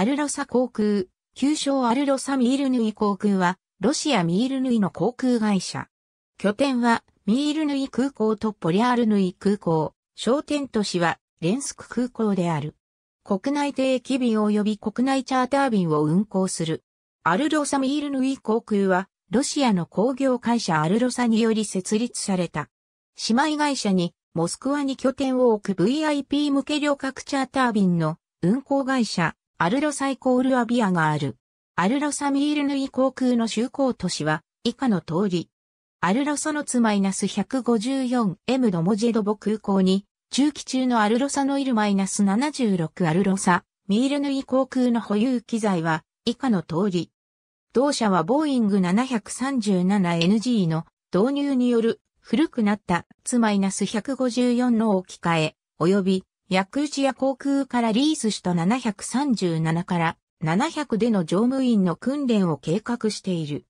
アルロサ航空、旧称アルロサミールヌイ航空は、ロシアミールヌイの航空会社。拠点は、ミールヌイ空港とポリアールヌイ空港、商店都市は、レンスク空港である。国内定期便及び国内チャーター便を運航する。アルロサミールヌイ航空は、ロシアの工業会社アルロサにより設立された。姉妹会社に、モスクワに拠点を置く VIP 向け旅客チャーター便の運航会社アルロサイコールアビアがある。アルロサミールヌイ航空の就航都市は以下の通り。アルロソノツマイナス 154M ドモジェドボ空港に、中期中のアルロサノイルマイナス76アルロサ、ミールヌイ航空の保有機材は以下の通り。同社はボーイング 737NG の導入による古くなったツマイナス154の置き換え、よびヤクーチア航空からリースした737から700での乗務員の訓練を計画している。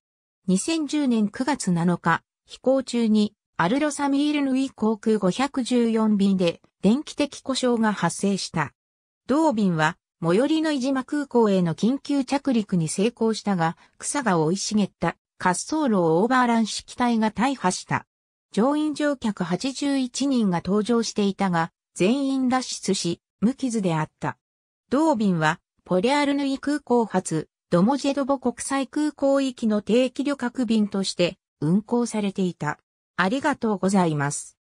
2010年9月7日、飛行中にアルロサミールヌイ航空514便で電気的故障が発生した。同便は最寄りの伊島空港への緊急着陸に成功したが、草が生い茂った滑走路をオーバーラン式体が大破した。乗員乗客81人が搭乗していたが、全員脱出し、無傷であった。同便は、ポリアルヌイ空港発、ドモジェドボ国際空港行きの定期旅客便として運航されていた。ありがとうございます。